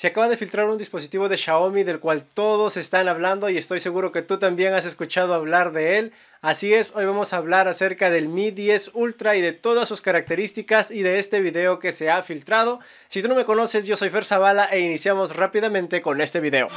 Se acaba de filtrar un dispositivo de Xiaomi del cual todos están hablando y estoy seguro que tú también has escuchado hablar de él. Así es, hoy vamos a hablar acerca del Mi 10 Ultra y de todas sus características y de este video que se ha filtrado. Si tú no me conoces, yo soy Fer Zavala e iniciamos rápidamente con este video.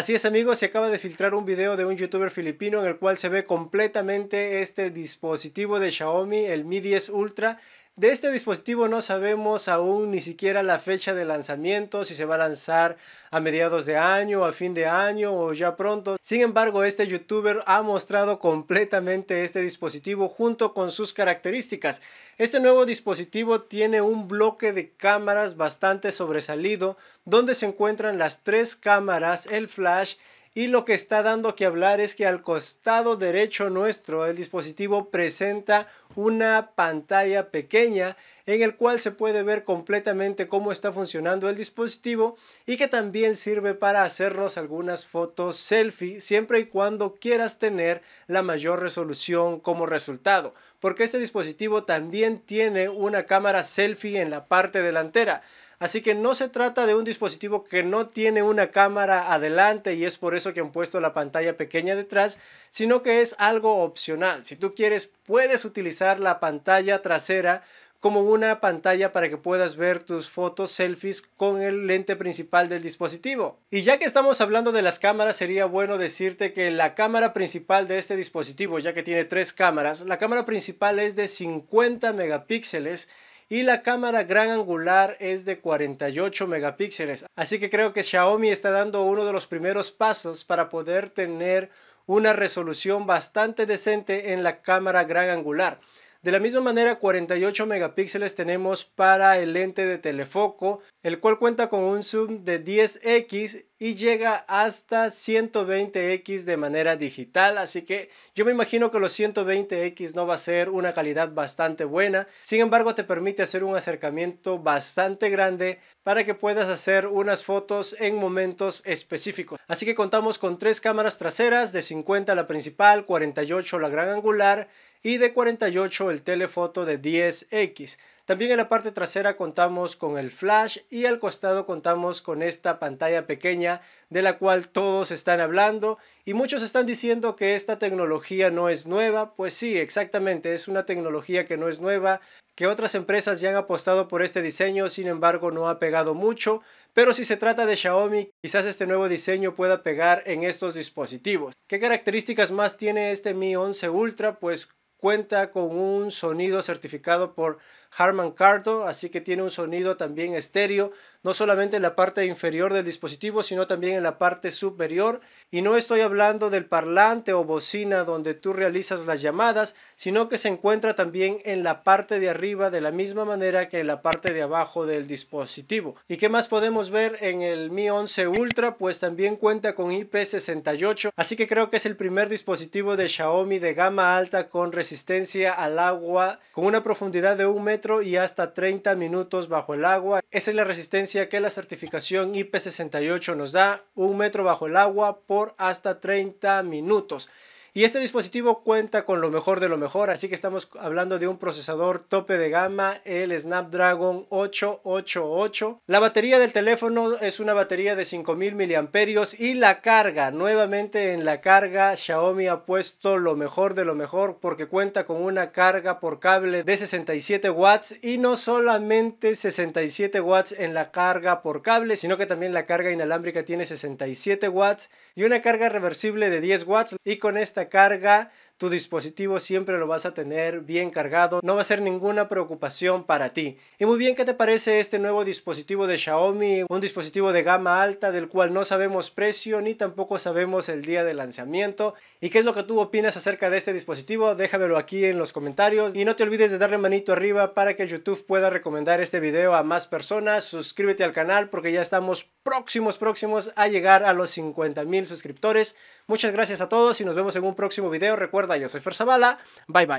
Así es amigos, se acaba de filtrar un video de un youtuber filipino en el cual se ve completamente este dispositivo de Xiaomi, el Mi 10 Ultra, de este dispositivo no sabemos aún ni siquiera la fecha de lanzamiento, si se va a lanzar a mediados de año, a fin de año o ya pronto. Sin embargo, este youtuber ha mostrado completamente este dispositivo junto con sus características. Este nuevo dispositivo tiene un bloque de cámaras bastante sobresalido donde se encuentran las tres cámaras, el flash, y lo que está dando que hablar es que al costado derecho nuestro el dispositivo presenta una pantalla pequeña en el cual se puede ver completamente cómo está funcionando el dispositivo y que también sirve para hacernos algunas fotos selfie siempre y cuando quieras tener la mayor resolución como resultado porque este dispositivo también tiene una cámara selfie en la parte delantera Así que no se trata de un dispositivo que no tiene una cámara adelante y es por eso que han puesto la pantalla pequeña detrás, sino que es algo opcional. Si tú quieres, puedes utilizar la pantalla trasera como una pantalla para que puedas ver tus fotos selfies con el lente principal del dispositivo. Y ya que estamos hablando de las cámaras, sería bueno decirte que la cámara principal de este dispositivo, ya que tiene tres cámaras, la cámara principal es de 50 megapíxeles y la cámara gran angular es de 48 megapíxeles. Así que creo que Xiaomi está dando uno de los primeros pasos para poder tener una resolución bastante decente en la cámara gran angular. De la misma manera, 48 megapíxeles tenemos para el lente de telefoco, el cual cuenta con un zoom de 10x y llega hasta 120x de manera digital, así que yo me imagino que los 120x no va a ser una calidad bastante buena, sin embargo te permite hacer un acercamiento bastante grande para que puedas hacer unas fotos en momentos específicos. Así que contamos con tres cámaras traseras, de 50 la principal, 48 la gran angular y de 48 el telefoto de 10x. También en la parte trasera contamos con el flash y al costado contamos con esta pantalla pequeña de la cual todos están hablando y muchos están diciendo que esta tecnología no es nueva. Pues sí, exactamente, es una tecnología que no es nueva, que otras empresas ya han apostado por este diseño, sin embargo no ha pegado mucho, pero si se trata de Xiaomi, quizás este nuevo diseño pueda pegar en estos dispositivos. ¿Qué características más tiene este Mi 11 Ultra? Pues cuenta con un sonido certificado por Harman Kardon, así que tiene un sonido también estéreo, no solamente en la parte inferior del dispositivo, sino también en la parte superior. Y no estoy hablando del parlante o bocina donde tú realizas las llamadas, sino que se encuentra también en la parte de arriba de la misma manera que en la parte de abajo del dispositivo. ¿Y qué más podemos ver en el Mi 11 Ultra? Pues también cuenta con IP68, así que creo que es el primer dispositivo de Xiaomi de gama alta con resistencia al agua, con una profundidad de un metro y hasta 30 minutos bajo el agua. Esa es la resistencia que la certificación IP68 nos da, un metro bajo el agua por hasta 30 minutos. Y este dispositivo cuenta con lo mejor de lo mejor, así que estamos hablando de un procesador tope de gama, el Snapdragon 888. La batería del teléfono es una batería de 5000 mAh y la carga, nuevamente en la carga, Xiaomi ha puesto lo mejor de lo mejor porque cuenta con una carga por cable de 67 watts y no solamente 67 watts en la carga por cable, sino que también la carga inalámbrica tiene 67 watts y una carga reversible de 10 watts y con esta carga tu dispositivo siempre lo vas a tener bien cargado, no va a ser ninguna preocupación para ti. Y muy bien, ¿qué te parece este nuevo dispositivo de Xiaomi? Un dispositivo de gama alta del cual no sabemos precio ni tampoco sabemos el día de lanzamiento. ¿Y qué es lo que tú opinas acerca de este dispositivo? Déjamelo aquí en los comentarios y no te olvides de darle manito arriba para que YouTube pueda recomendar este video a más personas. Suscríbete al canal porque ya estamos próximos, próximos a llegar a los 50 mil suscriptores. Muchas gracias a todos y nos vemos en un próximo video. Recuerda yo soy Forzabala. Bye bye.